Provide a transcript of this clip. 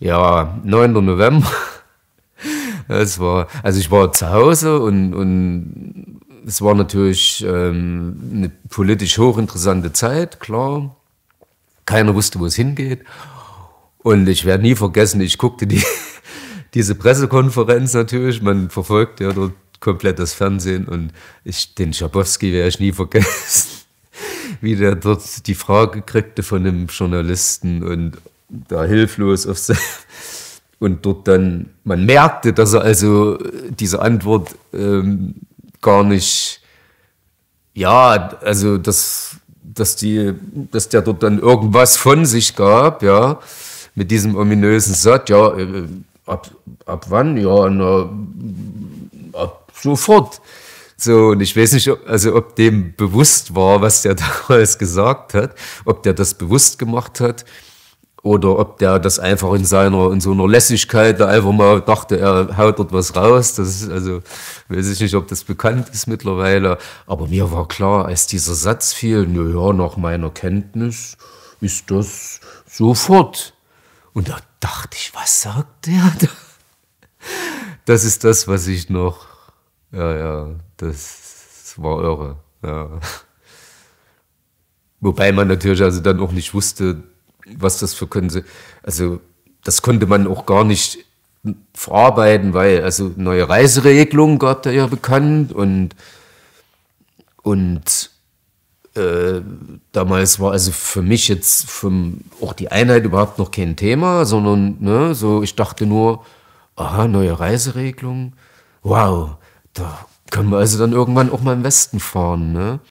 ja, 9. November. Es war, also ich war zu Hause und, und es war natürlich ähm, eine politisch hochinteressante Zeit, klar. Keiner wusste, wo es hingeht. Und ich werde nie vergessen, ich guckte die, diese Pressekonferenz natürlich. Man verfolgt ja dort komplett das Fernsehen und ich, den Schabowski werde ich nie vergessen, wie der dort die Frage kriegte von einem Journalisten und da hilflos auf sein. Und dort dann, man merkte, dass er also äh, diese Antwort ähm, gar nicht, ja, also dass, dass, die, dass der dort dann irgendwas von sich gab, ja, mit diesem ominösen Satz, ja, äh, ab, ab wann? Ja, na, ab sofort. So, und ich weiß nicht, also ob dem bewusst war, was der damals gesagt hat, ob der das bewusst gemacht hat oder ob der das einfach in seiner, in so einer Lässigkeit da einfach mal dachte, er haut dort was raus. Das ist also, weiß ich nicht, ob das bekannt ist mittlerweile. Aber mir war klar, als dieser Satz fiel, na ja, nach meiner Kenntnis ist das sofort. Und da dachte ich, was sagt der Das ist das, was ich noch. Ja, ja, das war irre. Ja. Wobei man natürlich also dann auch nicht wusste, was das für könnte. Also das konnte man auch gar nicht verarbeiten, weil also neue Reiseregelungen gab da ja bekannt und und äh, damals war also für mich jetzt vom, auch die Einheit überhaupt noch kein Thema, sondern ne, so ich dachte nur, aha, neue Reiseregelungen, wow, da können wir also dann irgendwann auch mal im Westen fahren, ne?